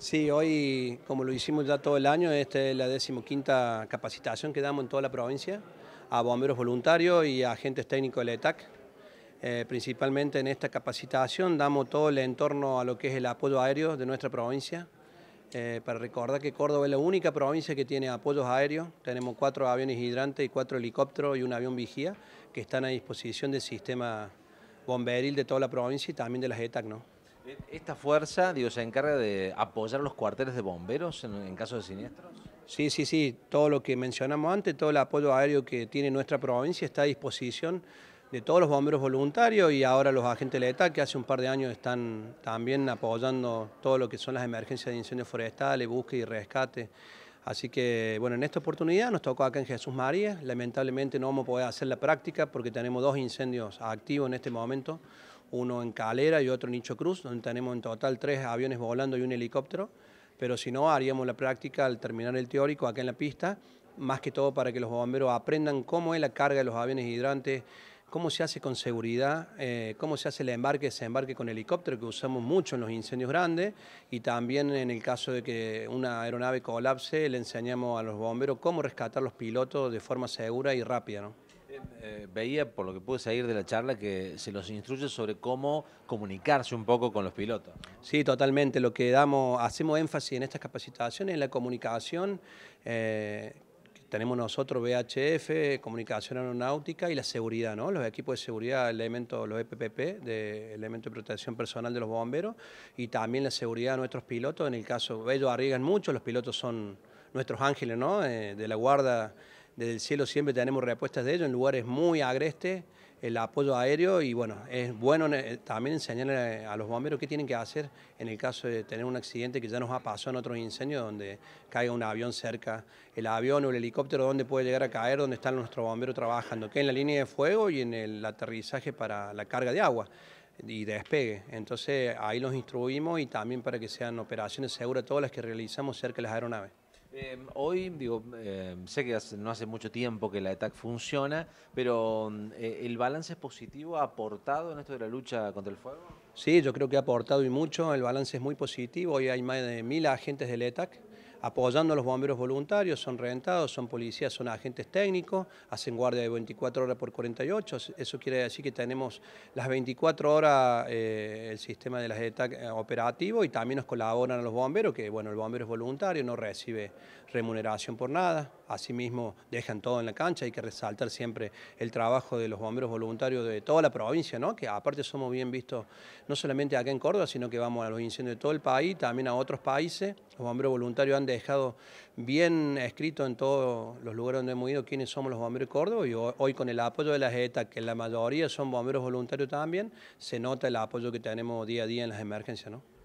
Sí, hoy, como lo hicimos ya todo el año, esta es la decimoquinta capacitación que damos en toda la provincia a bomberos voluntarios y a agentes técnicos de la e ETAC. Eh, principalmente en esta capacitación damos todo el entorno a lo que es el apoyo aéreo de nuestra provincia. Eh, para recordar que Córdoba es la única provincia que tiene apoyos aéreos. Tenemos cuatro aviones hidrantes y cuatro helicópteros y un avión vigía que están a disposición del sistema bomberil de toda la provincia y también de las ETAC. ¿no? Eh, ¿Esta fuerza se encarga de apoyar los cuarteles de bomberos en, caso de siniestros? Sí, sí, sí. Todo lo que mencionamos antes, todo el apoyo aéreo que tiene nuestra provincia está a disposición de todos los bomberos voluntarios y ahora los agentes de la ETA que hace un par de años están también apoyando todo lo que son las emergencias de incendios forestales, búsqueda y rescate. Así que, bueno, en esta oportunidad nos tocó acá en Jesús María. Lamentablemente no vamos a poder hacer la práctica porque tenemos dos incendios activos en este momento uno en Calera y otro en Nicho Cruz, donde tenemos en total tres aviones volando y un helicóptero, pero si no, haríamos la práctica al terminar el teórico acá en la pista, más que todo para que los bomberos aprendan cómo es la carga de los aviones hidrantes, cómo se hace con seguridad, eh, cómo se hace el embarque, embarque con helicóptero, que usamos mucho en los incendios grandes, y también en el caso de que una aeronave colapse, le enseñamos a los bomberos cómo rescatar los pilotos de forma segura y rápida. ¿no? Eh, veía, por lo que pude salir de la charla, que se los instruye sobre cómo comunicarse un poco con los pilotos. Sí, totalmente. Lo que damos, hacemos énfasis en estas capacitaciones en la comunicación. Eh, tenemos nosotros VHF, comunicación aeronáutica y la seguridad, ¿no? Los equipos de seguridad, el elemento, los EPPP, de elemento de protección personal de los bomberos, y también la seguridad de nuestros pilotos. En el caso, ellos arriesgan mucho, los pilotos son nuestros ángeles, eh, de la guarda desde el cielo siempre tenemos respuestas de ellos en lugares muy agrestes, el apoyo aéreo y bueno, es bueno eh, también enseñar eh, a los bomberos qué tienen que hacer en el caso de tener un accidente que ya nos ha pasado en otros incendios donde caiga un avión cerca, el avión o el helicóptero, dónde puede llegar a caer, dónde están nuestros bomberos trabajando, que en la línea de fuego y en el aterrizaje para la carga de agua y despegue. Entonces ahí los instruimos y también para que sean operaciones seguras todas las que realizamos cerca de las aeronaves. Em, hoy, digo, em, sé que no hace mucho tiempo que la ETAC funciona, pero em, eh, ¿el balance es positivo ha aportado en esto de la lucha contra el fuego? Sí, yo creo que ha aportado y mucho, el balance es muy positivo, hoy hay más de mil agentes de la ETAC apoyando a los bomberos voluntarios, son rentados, son policías, son agentes técnicos, hacen guardia de 24 horas por 48, eso quiere decir que tenemos las 24 horas eh, el sistema de las ETAC eh, operativo y también nos colaboran a los bomberos, que bueno, el bombero es voluntario, no recibe remuneración por nada, asimismo dejan todo en la cancha, hay que resaltar siempre el trabajo de los bomberos voluntarios de toda la provincia, que aparte somos bien vistos no solamente acá en Córdoba, sino que vamos a los incendios de todo el país, también a otros países, los bomberos voluntarios han dejado bien escrito en todos los lugares donde hemos ido quiénes somos los bomberos de Córdoba y hoy con el apoyo de la ETA, que la mayoría son bomberos voluntarios también, se nota el apoyo que tenemos día a día en las emergencias. ¿no?